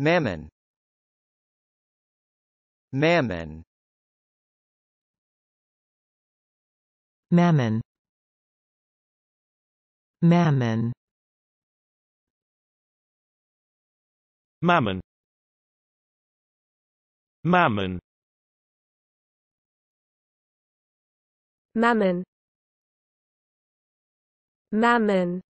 Mammon Mammon Mammon Mammon Mammon Mammon Mammon Mammon